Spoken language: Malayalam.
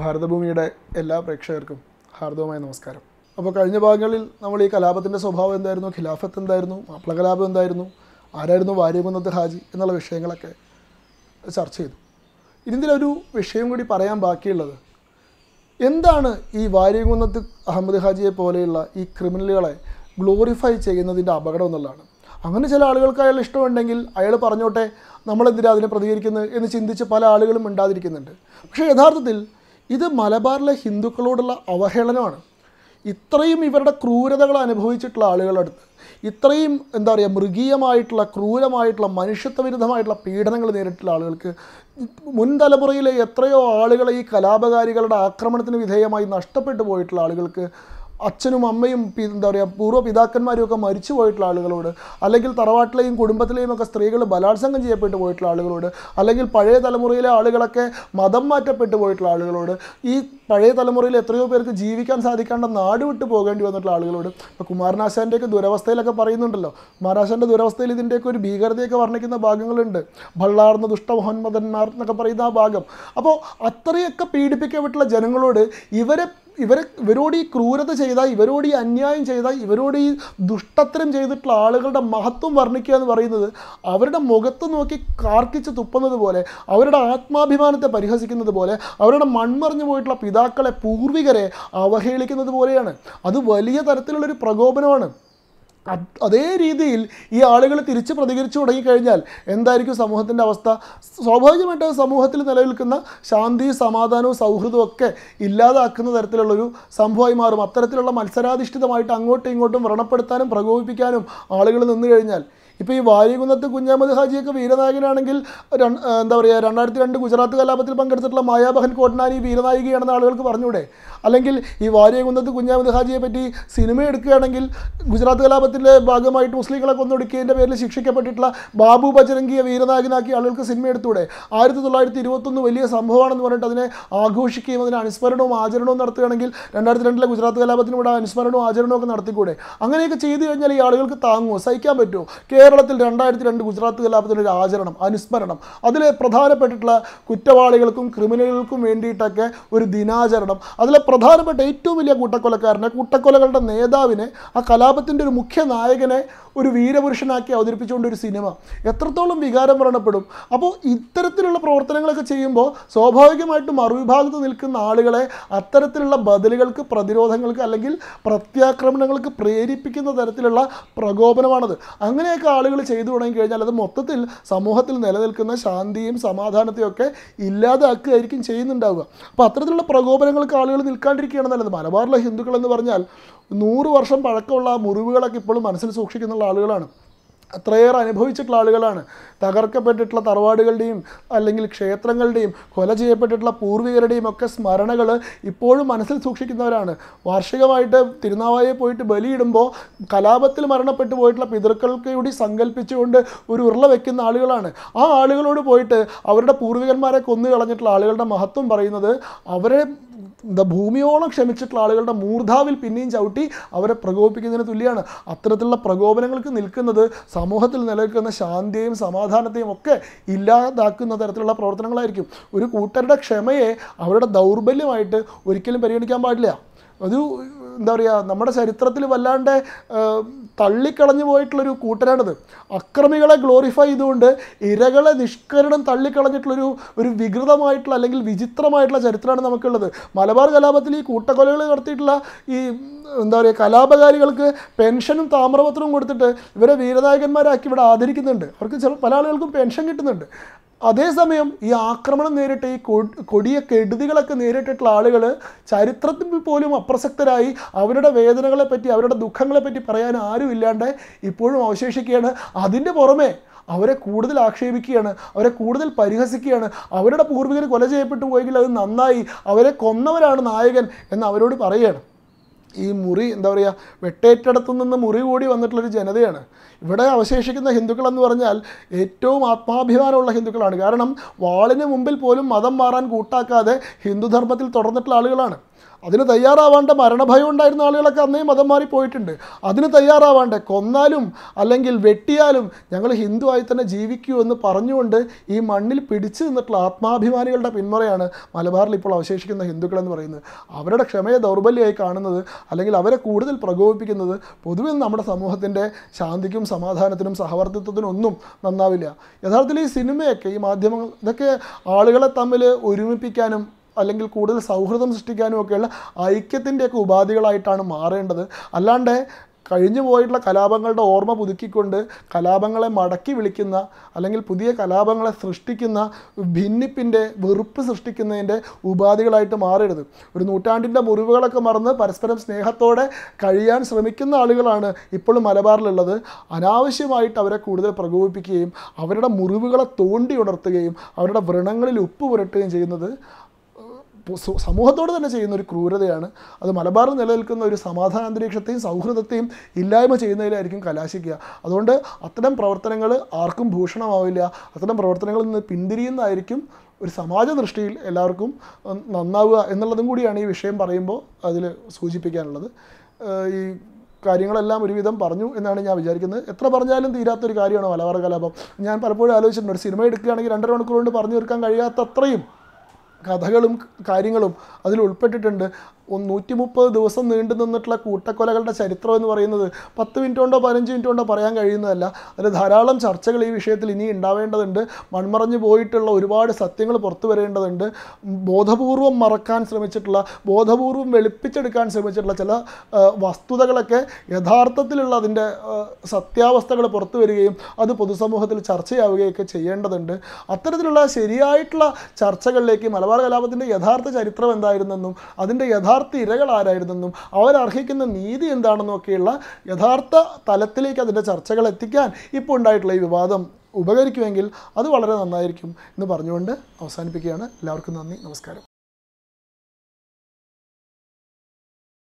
ഭാരതഭൂമിയുടെ എല്ലാ പ്രേക്ഷകർക്കും ഹാർദവമായ നമസ്കാരം അപ്പോൾ കഴിഞ്ഞ ഭാഗങ്ങളിൽ നമ്മൾ ഈ കലാപത്തിൻ്റെ സ്വഭാവം എന്തായിരുന്നു ഖിലാഫത്ത് എന്തായിരുന്നു മാപ്പിള കലാപം എന്തായിരുന്നു ആരായിരുന്നു വാര്യകുന്നത്ത് ഹാജി എന്നുള്ള വിഷയങ്ങളൊക്കെ ചർച്ച ചെയ്തു ഇതിൻ്റെ വിഷയം കൂടി പറയാൻ ബാക്കിയുള്ളത് എന്താണ് ഈ വാര്യകുന്നത്ത് അഹമ്മദ് ഹാജിയെ പോലെയുള്ള ഈ ക്രിമിനലുകളെ ഗ്ലോറിഫൈ ചെയ്യുന്നതിൻ്റെ അപകടം എന്നുള്ളതാണ് അങ്ങനെ ചില ആളുകൾക്ക് അയാൾ ഇഷ്ടമുണ്ടെങ്കിൽ അയാൾ പറഞ്ഞോട്ടെ നമ്മളെന്തിനാ അതിനെ പ്രതികരിക്കുന്നത് എന്ന് ചിന്തിച്ച് പല ആളുകളും ഉണ്ടാതിരിക്കുന്നുണ്ട് പക്ഷേ യഥാർത്ഥത്തിൽ ഇത് മലബാറിലെ ഹിന്ദുക്കളോടുള്ള അവഹേളനമാണ് ഇത്രയും ഇവരുടെ ക്രൂരതകൾ അനുഭവിച്ചിട്ടുള്ള ആളുകളടുത്ത് ഇത്രയും എന്താ പറയുക മൃഗീയമായിട്ടുള്ള ക്രൂരമായിട്ടുള്ള മനുഷ്യത്വവിരുദ്ധമായിട്ടുള്ള പീഡനങ്ങൾ നേരിട്ടുള്ള ആളുകൾക്ക് മുൻ തലമുറയിലെ എത്രയോ ആളുകളെ ഈ കലാപകാരികളുടെ ആക്രമണത്തിന് വിധേയമായി നഷ്ടപ്പെട്ടു പോയിട്ടുള്ള ആളുകൾക്ക് അച്ഛനും അമ്മയും എന്താ പറയുക പൂർവ്വ പിതാക്കന്മാരും ഒക്കെ മരിച്ചു പോയിട്ടുള്ള ആളുകളോട് അല്ലെങ്കിൽ തറവാട്ടിലെയും കുടുംബത്തിലെയും ഒക്കെ സ്ത്രീകൾ ബലാത്സംഗം ചെയ്യപ്പെട്ടു പോയിട്ടുള്ള ആളുകളോട് അല്ലെങ്കിൽ പഴയ തലമുറയിലെ ആളുകളൊക്കെ മതം മാറ്റപ്പെട്ടു പോയിട്ടുള്ള ആളുകളോട് ഈ പഴയ തലമുറയിൽ എത്രയോ പേർക്ക് ജീവിക്കാൻ സാധിക്കാണ്ട് നാട് വിട്ടു പോകേണ്ടി വന്നിട്ടുള്ള ആളുകളോട് ഇപ്പോൾ കുമാരനാശാൻ്റെയൊക്കെ ദുരവസ്ഥയിലൊക്കെ പറയുന്നുണ്ടല്ലോ കുമാരനാശാൻ്റെ ദുരവസ്ഥയിൽ ഇതിൻ്റെയൊക്കെ ഒരു ഭീകരതയൊക്കെ വർണ്ണിക്കുന്ന ഭാഗങ്ങളുണ്ട് ഭള്ളാർന്ന ദുഷ്ടമോഹന്മദന്മാർ എന്നൊക്കെ പറയുന്ന ആ ഭാഗം അപ്പോൾ അത്രയൊക്കെ പീഡിപ്പിക്കപ്പെട്ടുള്ള ജനങ്ങളോട് ഇവരെ ഇവരെ ഇവരോട് ഈ ക്രൂരത ചെയ്ത ഇവരോട് ഈ അന്യായം ചെയ്ത ഇവരോട് ഈ ദുഷ്ടത്തരം ചെയ്തിട്ടുള്ള ആളുകളുടെ മഹത്വം വർണ്ണിക്കുക എന്ന് പറയുന്നത് അവരുടെ മുഖത്ത് നോക്കി കാർക്കിച്ച് തുപ്പുന്നത് പോലെ അവരുടെ ആത്മാഭിമാനത്തെ പരിഹസിക്കുന്നത് പോലെ അവരുടെ മൺമറിഞ്ഞു പോയിട്ടുള്ള പിതാക്കളെ പൂർവികരെ അവഹേളിക്കുന്നത് പോലെയാണ് അത് വലിയ തരത്തിലുള്ളൊരു പ്രകോപനമാണ് അതേ രീതിയിൽ ഈ ആളുകൾ തിരിച്ച് പ്രതികരിച്ചു തുടങ്ങിക്കഴിഞ്ഞാൽ എന്തായിരിക്കും സമൂഹത്തിൻ്റെ അവസ്ഥ സ്വാഭാവികമായിട്ട് സമൂഹത്തിൽ നിലനിൽക്കുന്ന ശാന്തി സമാധാനവും സൗഹൃദവും ഒക്കെ ഇല്ലാതാക്കുന്ന തരത്തിലുള്ളൊരു സംഭവമായി മാറും അത്തരത്തിലുള്ള മത്സരാധിഷ്ഠിതമായിട്ട് അങ്ങോട്ടും ഇങ്ങോട്ടും വ്രണപ്പെടുത്താനും പ്രകോപിപ്പിക്കാനും ആളുകൾ നിന്നു കഴിഞ്ഞാൽ ഇപ്പോൾ ഈ വാരികുന്നത്ത് കുഞ്ഞാമത് ഹാജിയൊക്കെ വീരനായകനാണെങ്കിൽ എന്താ പറയുക രണ്ടായിരത്തി രണ്ട് ഗുജറാത്ത് കലാപത്തിൽ പങ്കെടുത്തിട്ടുള്ള മായാബഹൻ കോട്ടനാരി വീരനായികയാണെന്ന് ആളുകൾക്ക് പറഞ്ഞൂടെ അല്ലെങ്കിൽ ഈ വാര്യകുന്നത്ത് കുഞ്ഞാമത് ഹാജിയെ പറ്റി സിനിമ എടുക്കുകയാണെങ്കിൽ ഗുജറാത്ത് കലാപത്തിൻ്റെ ഭാഗമായിട്ട് മുസ്ലിങ്ങളെ കൊന്നൊടുക്കിയതിൻ്റെ പേരിൽ ശിക്ഷിക്കപ്പെട്ടിട്ടുള്ള ബാബു ബജരംഗിയെ വീരനായകനാക്കി ആളുകൾക്ക് സിനിമ എടുത്തൂടെ ആയിരത്തി തൊള്ളായിരത്തി ഇരുപത്തൊന്ന് വലിയ സംഭവമാണെന്ന് പറഞ്ഞിട്ട് അതിനെ ആഘോഷിക്കുകയും അതിന് അനുസ്മരണവും ആചരണവും നടത്തുകയാണെങ്കിൽ രണ്ടായിരത്തി രണ്ടിലെ ഗുജറാത്ത് കലാപത്തിന് ഇവിടെ അനുസ്മരണവും ആചരണവും ഒക്കെ നടത്തിക്കൂടെ അങ്ങനെയൊക്കെ ചെയ്തു കഴിഞ്ഞാൽ ഈ ആളുകൾക്ക് താങ്ങുമോ സഹിക്കാൻ പറ്റുമോ കേരളത്തിൽ രണ്ടായിരത്തി രണ്ട് ഗുജറാത്ത് കലാപത്തിനൊരു ഒരു ആചരണം അനുസ്മരണം അതിലെ പ്രധാനപ്പെട്ടിട്ടുള്ള കുറ്റവാളികൾക്കും ക്രിമിനലുകൾക്കും വേണ്ടിയിട്ടൊക്കെ ഒരു ദിനാചരണം അതിലെ പ്രധാനപ്പെട്ട ഏറ്റവും വലിയ കൂട്ടക്കൊലക്കാരനെ കൂട്ടക്കൊലകളുടെ നേതാവിനെ ആ കലാപത്തിൻ്റെ ഒരു മുഖ്യ നായകനെ ഒരു വീരപുരുഷനാക്കി അവതരിപ്പിച്ചുകൊണ്ട് ഒരു സിനിമ എത്രത്തോളം വികാരം വരണപ്പെടും അപ്പോൾ ഇത്തരത്തിലുള്ള പ്രവർത്തനങ്ങളൊക്കെ ചെയ്യുമ്പോൾ സ്വാഭാവികമായിട്ടും മറുവിഭാഗത്ത് നിൽക്കുന്ന ആളുകളെ അത്തരത്തിലുള്ള ബദലുകൾക്ക് പ്രതിരോധങ്ങൾക്ക് അല്ലെങ്കിൽ പ്രത്യാക്രമണങ്ങൾക്ക് പ്രേരിപ്പിക്കുന്ന തരത്തിലുള്ള പ്രകോപനമാണത് അങ്ങനെയൊക്കെ ആളുകൾ ചെയ്തു തുടങ്ങി കഴിഞ്ഞാൽ അത് മൊത്തത്തിൽ സമൂഹത്തിൽ നിലനിൽക്കുന്ന ശാന്തിയും സമാധാനത്തെയും ഒക്കെ ഇല്ലാതാക്കുകയായിരിക്കും ചെയ്യുന്നുണ്ടാവുക അപ്പോൾ അത്തരത്തിലുള്ള പ്രകോപനങ്ങൾക്ക് ആളുകൾ നിൽക്കാണ്ടിരിക്കുകയാണ് നല്ലത് മലബാറിലെ ഹിന്ദുക്കൾ എന്ന് പറഞ്ഞാൽ നൂറ് വർഷം പഴക്കമുള്ള മുറിവുകളൊക്കെ ഇപ്പോഴും മനസ്സിൽ സൂക്ഷിക്കുന്നുള്ള ആളുകളാണ് അത്രയേറെ അനുഭവിച്ചിട്ടുള്ള ആളുകളാണ് തകർക്കപ്പെട്ടിട്ടുള്ള തറവാടുകളുടെയും അല്ലെങ്കിൽ ക്ഷേത്രങ്ങളുടെയും കൊല ചെയ്യപ്പെട്ടിട്ടുള്ള പൂർവികരുടെയും ഒക്കെ സ്മരണകൾ ഇപ്പോഴും മനസ്സിൽ സൂക്ഷിക്കുന്നവരാണ് വാർഷികമായിട്ട് തിരുനാവായെ പോയിട്ട് ബലിയിടുമ്പോൾ കലാപത്തിൽ മരണപ്പെട്ടു പോയിട്ടുള്ള പിതൃക്കൾക്ക് കൂടി സങ്കല്പിച്ചുകൊണ്ട് ഒരു ഉരുള വെക്കുന്ന ആളുകളാണ് ആ ആളുകളോട് പോയിട്ട് അവരുടെ പൂർവികന്മാരെ കൊന്നു കളഞ്ഞിട്ടുള്ള ആളുകളുടെ മഹത്വം പറയുന്നത് അവരെ എന്താ ഭൂമിയോളം ക്ഷമിച്ചിട്ടുള്ള ആളുകളുടെ മൂർധാവിൽ പിന്നെയും ചവിട്ടി അവരെ പ്രകോപിപ്പിക്കുന്നതിന് തുല്യമാണ് അത്തരത്തിലുള്ള പ്രകോപനങ്ങൾക്ക് നിൽക്കുന്നത് സമൂഹത്തിൽ നിലനിൽക്കുന്ന ശാന്തിയെയും സമാധാനത്തെയും ഒക്കെ ഇല്ലാതാക്കുന്ന തരത്തിലുള്ള പ്രവർത്തനങ്ങളായിരിക്കും ഒരു കൂട്ടരുടെ ക്ഷമയെ അവരുടെ ദൗർബല്യമായിട്ട് ഒരിക്കലും പരിഗണിക്കാൻ പാടില്ല ഒരു എന്താ പറയുക നമ്മുടെ ചരിത്രത്തിൽ വല്ലാണ്ട് തള്ളിക്കളഞ്ഞു പോയിട്ടുള്ളൊരു കൂട്ടരാണിത് അക്രമികളെ ഗ്ലോറിഫൈ ചെയ്തുകൊണ്ട് ഇരകളെ നിഷ്കരണം തള്ളിക്കളഞ്ഞിട്ടുള്ളൊരു ഒരു വികൃതമായിട്ടുള്ള അല്ലെങ്കിൽ വിചിത്രമായിട്ടുള്ള ചരിത്രമാണ് നമുക്കുള്ളത് മലബാർ കലാപത്തിൽ ഈ കൂട്ടക്കൊലകൾ നടത്തിയിട്ടുള്ള ഈ എന്താ പറയുക കലാപകാരികൾക്ക് പെൻഷനും താമ്രപത്രവും കൊടുത്തിട്ട് ഇവരെ വീരനായകന്മാരാക്കി ഇവിടെ ആദരിക്കുന്നുണ്ട് അവർക്ക് ചില പല ആളുകൾക്കും പെൻഷൻ കിട്ടുന്നുണ്ട് അതേസമയം ഈ ആക്രമണം നേരിട്ട ഈ കൊടിയ കെടുതികളൊക്കെ നേരിട്ടിട്ടുള്ള ആളുകൾ ചരിത്രത്തിൽ പോലും അപ്രസക്തരായി അവരുടെ വേദനകളെപ്പറ്റി അവരുടെ ദുഃഖങ്ങളെപ്പറ്റി പറയാൻ ആരും ഇല്ലാണ്ട് ഇപ്പോഴും അവശേഷിക്കുകയാണ് അതിൻ്റെ പുറമെ അവരെ കൂടുതൽ ആക്ഷേപിക്കുകയാണ് അവരെ കൂടുതൽ പരിഹസിക്കുകയാണ് അവരുടെ പൂർവികർ കൊല ചെയ്യപ്പെട്ടു പോയെങ്കിൽ അത് നന്നായി അവരെ കൊന്നവരാണ് നായകൻ എന്ന് അവരോട് പറയുകയാണ് ഈ മുറി എന്താ പറയുക വെട്ടേറ്റടത്തു നിന്ന് മുറി കൂടി വന്നിട്ടുള്ളൊരു ജനതയാണ് ഇവിടെ അവശേഷിക്കുന്ന ഹിന്ദുക്കൾ എന്ന് പറഞ്ഞാൽ ഏറ്റവും ആത്മാഭിമാനമുള്ള ഹിന്ദുക്കളാണ് കാരണം വാളിന് മുമ്പിൽ പോലും മതം മാറാൻ കൂട്ടാക്കാതെ ഹിന്ദുധർമ്മത്തിൽ തുടർന്നിട്ടുള്ള ആളുകളാണ് അതിന് തയ്യാറാവാണ്ട മരണഭയം ഉണ്ടായിരുന്ന ആളുകളൊക്കെ അന്നേ മതം മാറി പോയിട്ടുണ്ട് അതിന് തയ്യാറാവാണ്ട് കൊന്നാലും അല്ലെങ്കിൽ വെട്ടിയാലും ഞങ്ങൾ ഹിന്ദുവായി തന്നെ ജീവിക്കൂ എന്ന് പറഞ്ഞുകൊണ്ട് ഈ മണ്ണിൽ പിടിച്ചു നിന്നിട്ടുള്ള ആത്മാഭിമാനികളുടെ പിന്മുറയാണ് മലബാറിൽ ഇപ്പോൾ അവശേഷിക്കുന്ന ഹിന്ദുക്കൾ എന്ന് പറയുന്നത് അവരുടെ ക്ഷമയെ ദൗർബല്യമായി കാണുന്നത് അല്ലെങ്കിൽ അവരെ കൂടുതൽ പ്രകോപിപ്പിക്കുന്നത് പൊതുവെ നമ്മുടെ സമൂഹത്തിൻ്റെ ശാന്തിക്കും സമാധാനത്തിനും സഹവർത്തിത്വത്തിനും ഒന്നും നന്നാവില്ല യഥാർത്ഥത്തിൽ ഈ സിനിമയൊക്കെ ഈ മാധ്യമങ്ങൾ ഇതൊക്കെ ആളുകളെ തമ്മിൽ ഒരുമിപ്പിക്കാനും അല്ലെങ്കിൽ കൂടുതൽ സൗഹൃദം സൃഷ്ടിക്കാനും ഒക്കെയുള്ള ഐക്യത്തിൻ്റെയൊക്കെ ഉപാധികളായിട്ടാണ് മാറേണ്ടത് അല്ലാണ്ട് കഴിഞ്ഞു പോയിട്ടുള്ള കലാപങ്ങളുടെ ഓർമ്മ പുതുക്കിക്കൊണ്ട് കലാപങ്ങളെ മടക്കി വിളിക്കുന്ന അല്ലെങ്കിൽ പുതിയ കലാപങ്ങളെ സൃഷ്ടിക്കുന്ന ഭിന്നിപ്പിൻ്റെ വെറുപ്പ് സൃഷ്ടിക്കുന്നതിൻ്റെ ഉപാധികളായിട്ട് മാറരുത് ഒരു നൂറ്റാണ്ടിൻ്റെ മുറിവുകളൊക്കെ മറന്ന് പരസ്പരം സ്നേഹത്തോടെ കഴിയാൻ ശ്രമിക്കുന്ന ആളുകളാണ് ഇപ്പോഴും മലബാറിലുള്ളത് അനാവശ്യമായിട്ട് അവരെ കൂടുതൽ പ്രകോപിപ്പിക്കുകയും അവരുടെ മുറിവുകളെ തോണ്ടി ഉണർത്തുകയും അവരുടെ വ്രണങ്ങളിൽ ഉപ്പ് പുരട്ടുകയും ചെയ്യുന്നത് സമൂഹത്തോട് തന്നെ ചെയ്യുന്ന ഒരു ക്രൂരതയാണ് അത് മലബാറിൽ നിലനിൽക്കുന്ന ഒരു സമാധാന അന്തരീക്ഷത്തെയും സൗഹൃദത്തെയും ഇല്ലായ്മ ചെയ്യുന്നതിലായിരിക്കും കലാശിക്കുക അതുകൊണ്ട് അത്തരം പ്രവർത്തനങ്ങൾ ആർക്കും ഭൂഷണമാവില്ല അത്തരം പ്രവർത്തനങ്ങളിൽ നിന്ന് പിന്തിരിയുന്നതായിരിക്കും ഒരു സമാജ ദൃഷ്ടിയിൽ എല്ലാവർക്കും നന്നാവുക എന്നുള്ളതും കൂടിയാണ് ഈ വിഷയം പറയുമ്പോൾ അതിൽ സൂചിപ്പിക്കാനുള്ളത് ഈ കാര്യങ്ങളെല്ലാം ഒരുവിധം പറഞ്ഞു എന്നാണ് ഞാൻ വിചാരിക്കുന്നത് എത്ര പറഞ്ഞാലും തീരാത്തൊരു കാര്യമാണ് മലബാർ കലാപം ഞാൻ പലപ്പോഴും ആലോചിച്ചിട്ടുണ്ട് ഒരു സിനിമ എടുക്കുകയാണെങ്കിൽ രണ്ടര മണിക്കൂർ കൊണ്ട് പറഞ്ഞു തീർക്കാൻ കഴിയാത്തത്രയും കഥകളും കാര്യങ്ങളും അതിൽ ഉൾപ്പെട്ടിട്ടുണ്ട് നൂറ്റി മുപ്പത് ദിവസം നീണ്ടു നിന്നിട്ടുള്ള കൂട്ടക്കൊലകളുടെ ചരിത്രം എന്ന് പറയുന്നത് പത്ത് മിനിറ്റ് കൊണ്ടോ പതിനഞ്ച് മിനിറ്റ് കൊണ്ടോ പറയാൻ കഴിയുന്നതല്ല അതിൽ ധാരാളം ചർച്ചകൾ ഈ വിഷയത്തിൽ ഇനി ഉണ്ടാവേണ്ടതുണ്ട് മൺമറഞ്ഞു പോയിട്ടുള്ള ഒരുപാട് സത്യങ്ങൾ പുറത്തു വരേണ്ടതുണ്ട് ബോധപൂർവം മറക്കാൻ ശ്രമിച്ചിട്ടുള്ള ബോധപൂർവം വെളുപ്പിച്ചെടുക്കാൻ ശ്രമിച്ചിട്ടുള്ള ചില വസ്തുതകളൊക്കെ യഥാർത്ഥത്തിലുള്ള അതിൻ്റെ സത്യാവസ്ഥകൾ പുറത്തു വരികയും അത് പൊതുസമൂഹത്തിൽ ചർച്ചയാവുകയൊക്കെ ചെയ്യേണ്ടതുണ്ട് അത്തരത്തിലുള്ള ശരിയായിട്ടുള്ള ചർച്ചകളിലേക്ക് മലബാർ മലബാർ കലാപത്തിൻ്റെ യഥാർത്ഥ ചരിത്രം എന്തായിരുന്നെന്നും അതിൻ്റെ യഥാർത്ഥ ഇരകൾ ആരായിരുന്നെന്നും അവരർഹിക്കുന്ന നീതി എന്താണെന്നും ഒക്കെയുള്ള യഥാർത്ഥ തലത്തിലേക്ക് അതിൻ്റെ ചർച്ചകൾ എത്തിക്കാൻ ഇപ്പോൾ ഉണ്ടായിട്ടുള്ള ഈ വിവാദം ഉപകരിക്കുമെങ്കിൽ അത് വളരെ നന്നായിരിക്കും എന്ന് പറഞ്ഞുകൊണ്ട് അവസാനിപ്പിക്കുകയാണ് എല്ലാവർക്കും നന്ദി നമസ്കാരം